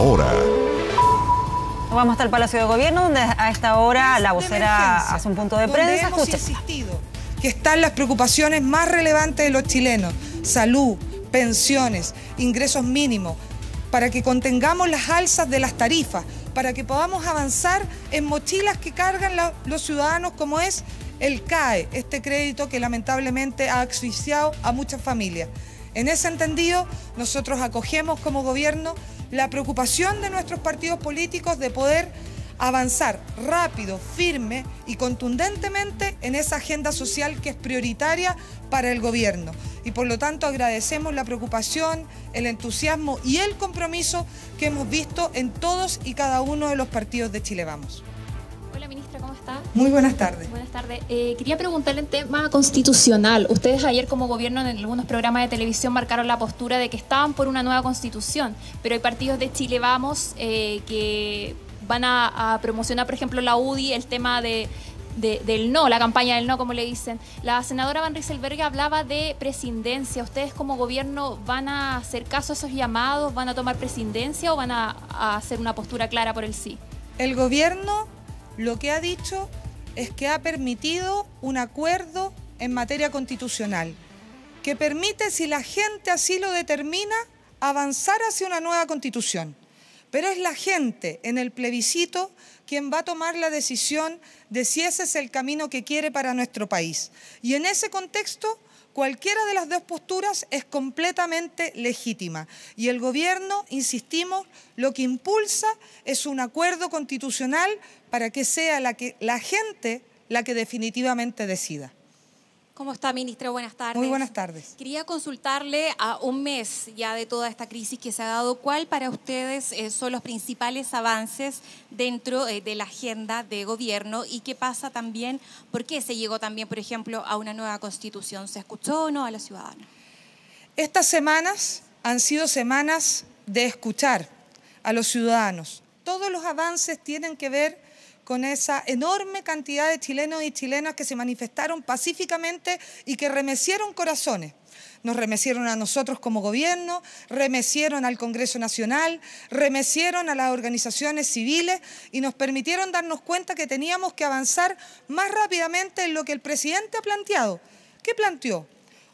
ahora. Vamos hasta el Palacio de Gobierno, donde a esta hora la vocera hace un punto de prensa. Hemos insistido que están las preocupaciones más relevantes de los chilenos: salud, pensiones, ingresos mínimos, para que contengamos las alzas de las tarifas, para que podamos avanzar en mochilas que cargan los ciudadanos, como es el CAE, este crédito que lamentablemente ha asfixiado a muchas familias. En ese entendido, nosotros acogemos como gobierno la preocupación de nuestros partidos políticos de poder avanzar rápido, firme y contundentemente en esa agenda social que es prioritaria para el gobierno. Y por lo tanto agradecemos la preocupación, el entusiasmo y el compromiso que hemos visto en todos y cada uno de los partidos de Chile Vamos. Muy buenas tardes. Buenas tardes. Eh, quería preguntarle en tema constitucional. Ustedes ayer como gobierno en algunos programas de televisión marcaron la postura de que estaban por una nueva constitución, pero hay partidos de Chile Vamos eh, que van a, promocionar, por ejemplo, la UDI, el tema de, del no, la campaña del no, como le dicen. La senadora Van Rieselberg hablaba de presidencia. ¿Ustedes como gobierno van a hacer caso a esos llamados? ¿Van a tomar presidencia o van a hacer una postura clara por el sí? El gobierno lo que ha dicho es que ha permitido un acuerdo en materia constitucional, que permite, si la gente así lo determina, avanzar hacia una nueva constitución. Pero es la gente en el plebiscito quien va a tomar la decisión de si ese es el camino que quiere para nuestro país. Y en ese contexto Cualquiera de las dos posturas es completamente legítima y el gobierno, insistimos, lo que impulsa es un acuerdo constitucional para que sea la, gente la que definitivamente decida. ¿Cómo está, ministra? Buenas tardes. Muy buenas tardes. Quería consultarle a un mes ya de toda esta crisis que se ha dado, ¿cuál para ustedes eh, son los principales avances dentro eh, de la agenda de gobierno y qué pasa también, por qué se llegó también, por ejemplo, a una nueva constitución? ¿Se escuchó o no a los ciudadanos? Estas semanas han sido semanas de escuchar a los ciudadanos. Todos los avances tienen que ver con esa enorme cantidad de chilenos y chilenas que se manifestaron pacíficamente y que remecieron corazones. Nos remecieron a nosotros como gobierno, remecieron al Congreso Nacional, remecieron a las organizaciones civiles y nos permitieron darnos cuenta que teníamos que avanzar más rápidamente en lo que el presidente ha planteado. ¿Qué planteó?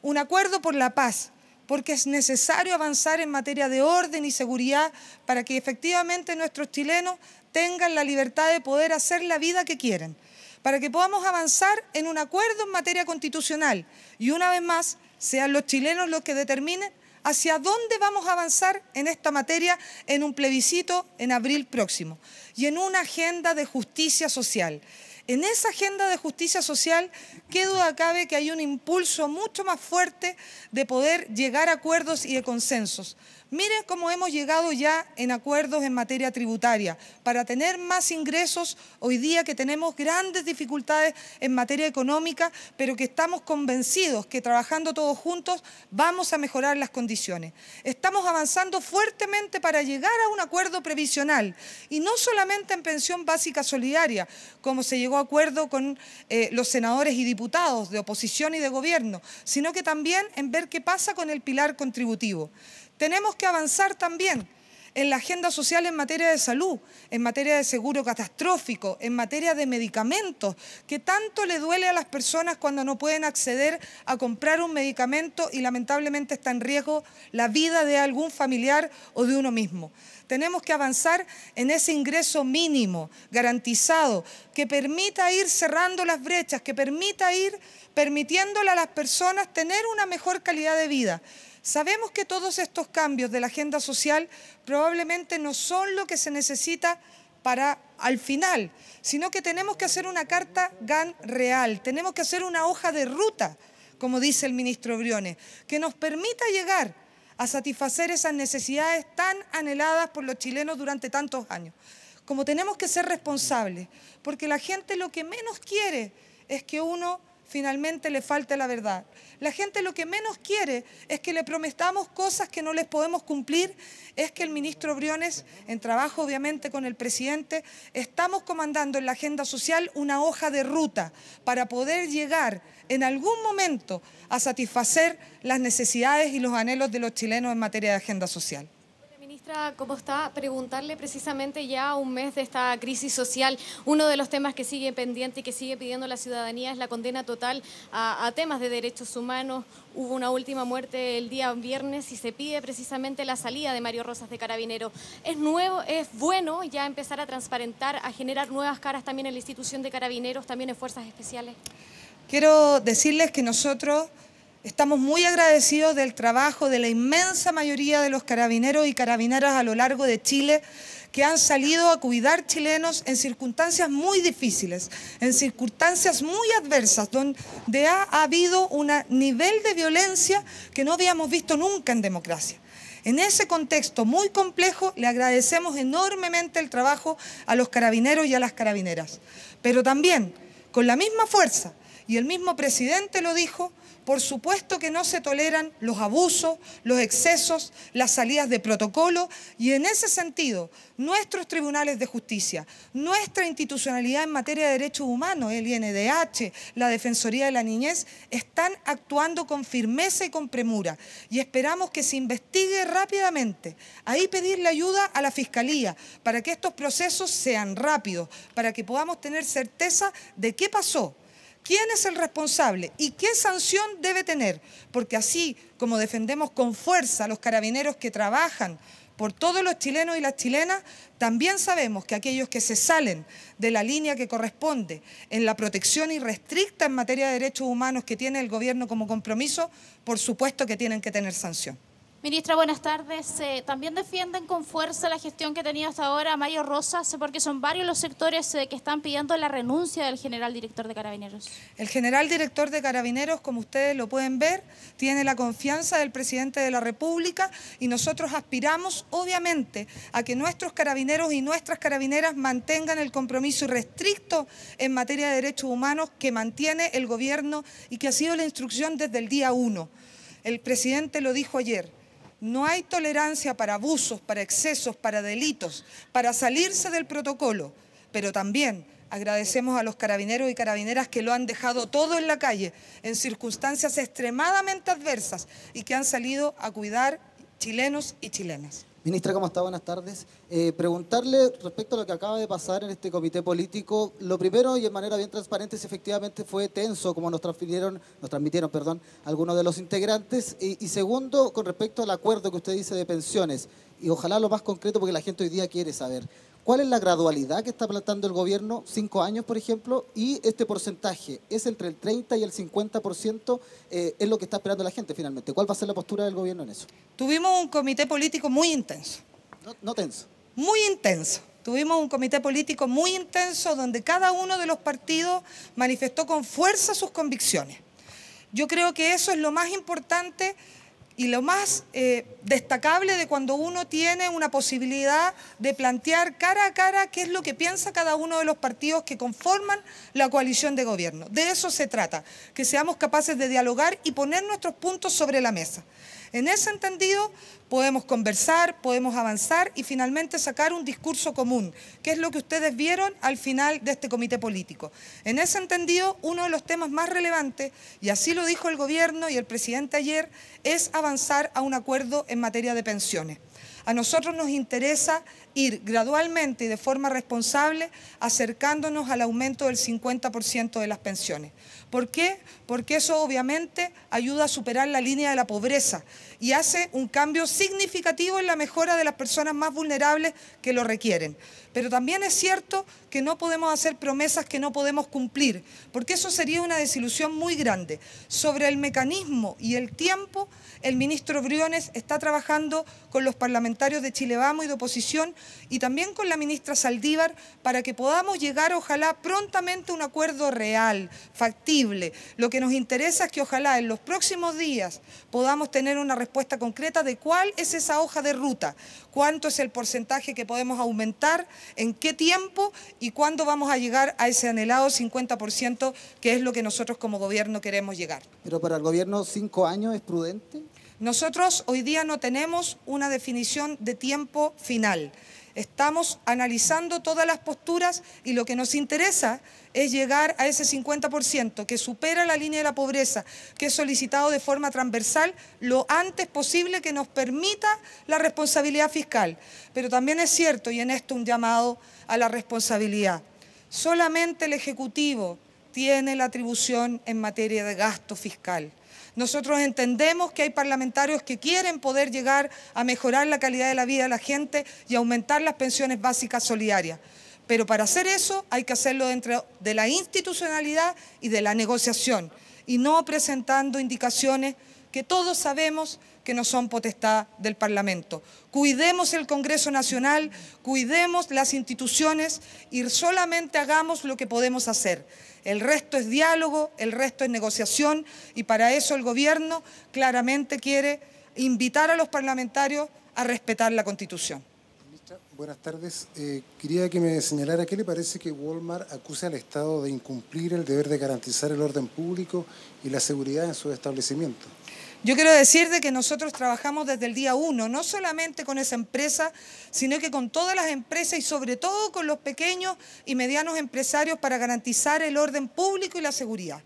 Un acuerdo por la paz, porque es necesario avanzar en materia de orden y seguridad para que efectivamente nuestros chilenos tengan la libertad de poder hacer la vida que quieren, para que podamos avanzar en un acuerdo en materia constitucional y una vez más sean los chilenos los que determinen hacia dónde vamos a avanzar en esta materia en un plebiscito en abril próximo y en una agenda de justicia social. En esa agenda de justicia social, qué duda cabe que hay un impulso mucho más fuerte de poder llegar a acuerdos y de consensos, Miren cómo hemos llegado ya en acuerdos en materia tributaria para tener más ingresos hoy día que tenemos grandes dificultades en materia económica, pero que estamos convencidos que trabajando todos juntos vamos a mejorar las condiciones. Estamos avanzando fuertemente para llegar a un acuerdo previsional y no solamente en pensión básica solidaria, como se llegó a acuerdo con eh, los senadores y diputados de oposición y de gobierno, sino que también en ver qué pasa con el pilar contributivo. Tenemos que avanzar también en la agenda social en materia de salud, en materia de seguro catastrófico, en materia de medicamentos, que tanto le duele a las personas cuando no pueden acceder a comprar un medicamento y lamentablemente está en riesgo la vida de algún familiar o de uno mismo. Tenemos que avanzar en ese ingreso mínimo garantizado que permita ir cerrando las brechas, que permita ir permitiéndole a las personas tener una mejor calidad de vida. Sabemos que todos estos cambios de la agenda social probablemente no son lo que se necesita para al final, sino que tenemos que hacer una carta GAN real, tenemos que hacer una hoja de ruta, como dice el ministro Briones, que nos permita llegar a satisfacer esas necesidades tan anheladas por los chilenos durante tantos años. Como tenemos que ser responsables, porque la gente lo que menos quiere es que uno finalmente le falte la verdad. La gente lo que menos quiere es que le prometamos cosas que no les podemos cumplir, es que el ministro Briones, en trabajo obviamente con el presidente, estamos comandando en la agenda social una hoja de ruta para poder llegar en algún momento a satisfacer las necesidades y los anhelos de los chilenos en materia de agenda social ministra, ¿cómo está? Preguntarle precisamente ya un mes de esta crisis social, uno de los temas que sigue pendiente y que sigue pidiendo la ciudadanía es la condena total a, temas de derechos humanos. Hubo una última muerte el día viernes y se pide precisamente la salida de Mario Rosas de Carabinero. Es nuevo, es bueno ya empezar a transparentar, a generar nuevas caras también en la institución de Carabineros, también en Fuerzas Especiales. Quiero decirles que nosotros Estamos muy agradecidos del trabajo de la inmensa mayoría de los carabineros y carabineras a lo largo de Chile que han salido a cuidar chilenos en circunstancias muy difíciles, en circunstancias muy adversas, donde ha habido un nivel de violencia que no habíamos visto nunca en democracia. En ese contexto muy complejo, le agradecemos enormemente el trabajo a los carabineros y a las carabineras, pero también con la misma fuerza y el mismo presidente lo dijo, por supuesto que no se toleran los abusos, los excesos, las salidas de protocolo y en ese sentido nuestros tribunales de justicia, nuestra institucionalidad en materia de derechos humanos, el INDH, la Defensoría de la Niñez, están actuando con firmeza y con premura y esperamos que se investigue rápidamente. Ahí pedirle ayuda a la Fiscalía para que estos procesos sean rápidos, para que podamos tener certeza de qué pasó quién es el responsable y qué sanción debe tener, porque así como defendemos con fuerza a los carabineros que trabajan por todos los chilenos y las chilenas, también sabemos que aquellos que se salen de la línea que corresponde en la protección irrestricta en materia de derechos humanos que tiene el gobierno como compromiso, por supuesto que tienen que tener sanción. Ministra, buenas tardes. Eh, también defienden con fuerza la gestión que ha tenido hasta ahora Mario Rosas, eh, porque son varios los sectores eh, que están pidiendo la renuncia del general director de Carabineros. El general director de Carabineros, como ustedes lo pueden ver, tiene la confianza del presidente de la República y nosotros aspiramos, obviamente, a que nuestros carabineros y nuestras carabineras mantengan el compromiso restricto en materia de derechos humanos que mantiene el gobierno y que ha sido la instrucción desde el día uno. El presidente lo dijo ayer. No hay tolerancia para abusos, para excesos, para delitos, para salirse del protocolo, pero también Agradecemos a los carabineros y carabineras que lo han dejado todo en la calle, en circunstancias extremadamente adversas y que han salido a cuidar chilenos y chilenas. Ministra, ¿cómo está? Buenas tardes. Eh, preguntarle respecto a lo que acaba de pasar en este comité político. Lo primero, y en manera bien transparente, si efectivamente fue tenso, como nos transmitieron, nos transmitieron algunos de los integrantes. Y, y, segundo, con respecto al acuerdo que usted dice de pensiones, y ojalá lo más concreto, porque la gente hoy día quiere saber. ¿Cuál es la gradualidad que está plantando el gobierno? Cinco años, por ejemplo, y este porcentaje es entre el 30 y el 50%, eh, es lo que está esperando la gente finalmente. ¿Cuál va a ser la postura del gobierno en eso? Tuvimos un comité político muy intenso. No, no tenso. Muy intenso. Tuvimos un comité político muy intenso donde cada uno de los partidos manifestó con fuerza sus convicciones. Yo creo que eso es lo más importante y lo más eh, destacable de cuando uno tiene una posibilidad de plantear cara a cara qué es lo que piensa cada uno de los partidos que conforman la coalición de gobierno. De eso se trata, que seamos capaces de dialogar y poner nuestros puntos sobre la mesa. En ese entendido, podemos conversar, podemos avanzar y finalmente sacar un discurso común, que es lo que ustedes vieron al final de este comité político. En ese entendido, uno de los temas más relevantes, y así lo dijo el gobierno y el presidente ayer, es avanzar a un acuerdo en materia de pensiones. A nosotros nos interesa ir gradualmente y de forma responsable acercándonos al aumento del 50% de las pensiones. ¿Por qué? Porque eso obviamente ayuda a superar la línea de la pobreza y hace un cambio significativo en la mejora de las personas más vulnerables que lo requieren. Pero también es cierto que no podemos hacer promesas que no podemos cumplir, porque eso sería una desilusión muy grande. Sobre el mecanismo y el tiempo, el ministro Briones está trabajando con los parlamentarios de Chile Vamos y de oposición y también con la ministra Saldívar para que podamos llegar, ojalá, prontamente a un acuerdo real, factible lo que nos interesa es que ojalá en los próximos días podamos tener una respuesta concreta de cuál es esa hoja de ruta, cuánto es el porcentaje que podemos aumentar, en qué tiempo y cuándo vamos a llegar a ese anhelado 50% que es lo que nosotros como gobierno queremos llegar. Pero para el gobierno cinco años es prudente. Nosotros hoy día no tenemos una definición de tiempo final. Estamos analizando todas las posturas y lo que nos interesa es llegar a ese 50% que supera la línea de la pobreza, que es solicitado de forma transversal lo antes posible que nos permita la responsabilidad fiscal. Pero también es cierto, y en esto un llamado a la responsabilidad, solamente el Ejecutivo tiene la atribución en materia de gasto fiscal. Nosotros entendemos que hay parlamentarios que quieren poder llegar a mejorar la calidad de la vida de la gente y aumentar las pensiones básicas solidarias. Pero para hacer eso hay que hacerlo dentro de la institucionalidad y de la negociación y no presentando indicaciones que todos sabemos que no son potestad del Parlamento. Cuidemos el Congreso Nacional, cuidemos las instituciones y solamente hagamos lo que podemos hacer. El resto es diálogo, el resto es negociación y para eso el Gobierno claramente quiere invitar a los parlamentarios a respetar la Constitución. Buenas tardes. Eh, quería que me señalara qué le parece que Walmart acuse al Estado de incumplir el deber de garantizar el orden público y la seguridad en su establecimiento? Yo quiero decir que nosotros trabajamos desde el día uno, no solamente con esa empresa, sino que con todas las empresas y sobre todo con los pequeños y medianos empresarios para garantizar el orden público y la seguridad.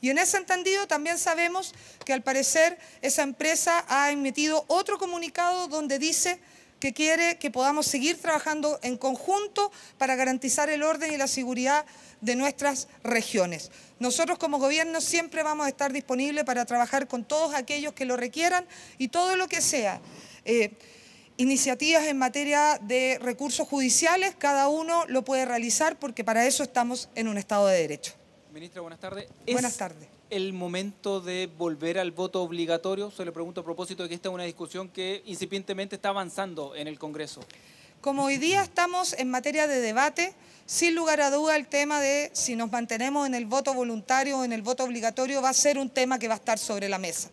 Y en ese entendido también sabemos que al parecer esa empresa ha emitido otro comunicado donde dice que quiere que podamos seguir trabajando en conjunto para garantizar el orden y la seguridad de nuestras regiones. Nosotros como gobierno siempre vamos a estar disponibles para trabajar con todos aquellos que lo requieran y todo lo que sea. Eh, iniciativas en materia de recursos judiciales, cada uno lo puede realizar porque para eso estamos en un Estado de Derecho. Ministra, buenas tardes. Buenas tardes el momento de volver al voto obligatorio? Se le pregunto a propósito de que esta es una discusión que incipientemente está avanzando en el Congreso. Como hoy día estamos en materia de debate, sin lugar a duda el tema de si nos mantenemos en el voto voluntario o en el voto obligatorio va a ser un tema que va a estar sobre la mesa.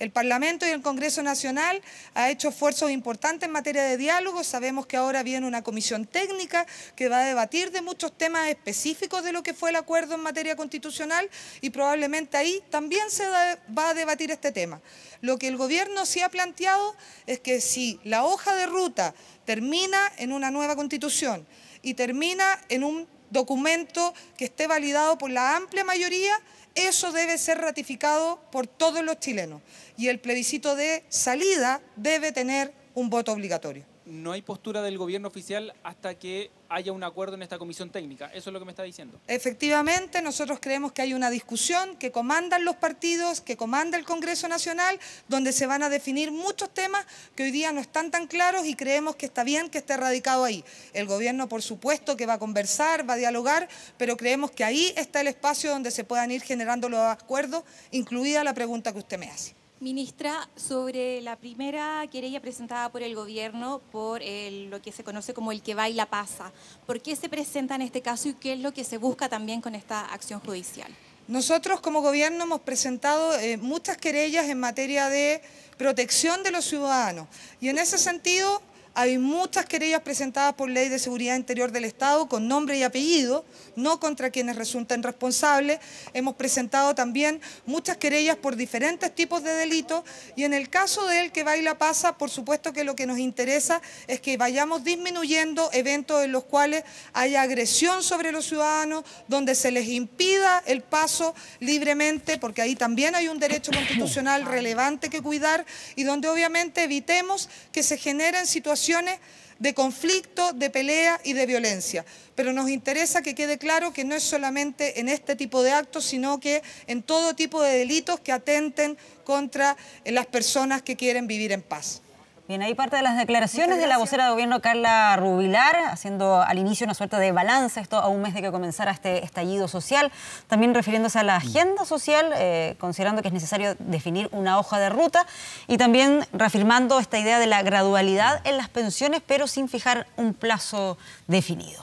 El Parlamento y el Congreso Nacional ha hecho esfuerzos importantes en materia de diálogo. Sabemos que ahora viene una comisión técnica que va a debatir de muchos temas específicos de lo que fue el acuerdo en materia constitucional y probablemente ahí también se va a debatir este tema. Lo que el Gobierno sí ha planteado es que si la hoja de ruta termina en una nueva constitución y termina en un documento que esté validado por la amplia mayoría, eso debe ser ratificado por todos los chilenos y el plebiscito de salida debe tener un voto obligatorio no hay postura del gobierno oficial hasta que haya un acuerdo en esta comisión técnica. Eso es lo que me está diciendo. Efectivamente, nosotros creemos que hay una discusión que comandan los partidos, que comanda el Congreso Nacional, donde se van a definir muchos temas que hoy día no están tan claros y creemos que está bien que esté radicado ahí. El gobierno, por supuesto, que va a conversar, va a dialogar, pero creemos que ahí está el espacio donde se puedan ir generando los acuerdos, incluida la pregunta que usted me hace. Ministra, sobre la primera querella presentada por el gobierno por eh, lo que se conoce como el que va y la pasa, ¿por qué se presenta en este caso y qué es lo que se busca también con esta acción judicial? Nosotros como gobierno hemos presentado eh, muchas querellas en materia de protección de los ciudadanos y en ese sentido hay muchas querellas presentadas por ley de seguridad interior del Estado con nombre y apellido, no contra quienes resulten responsables. Hemos presentado también muchas querellas por diferentes tipos de delitos y en el caso de él que baila pasa, por supuesto que lo que nos interesa es que vayamos disminuyendo eventos en los cuales hay agresión sobre los ciudadanos, donde se les impida el paso libremente, porque ahí también hay un derecho constitucional relevante que cuidar y donde obviamente evitemos que se generen situaciones de conflicto, de pelea y de violencia. Pero nos interesa que quede claro que no es solamente en este tipo de actos, sino que en todo tipo de delitos que atenten contra las personas que quieren vivir en paz. Bien, ahí parte de las declaraciones de la vocera de gobierno Carla Rubilar, haciendo al inicio una suerte de balanza, esto a un mes de que comenzara este estallido social, también refiriéndose a la mm. agenda social, eh, considerando que es necesario definir una hoja de ruta y también reafirmando esta idea de la gradualidad en las pensiones, pero sin fijar un plazo definido.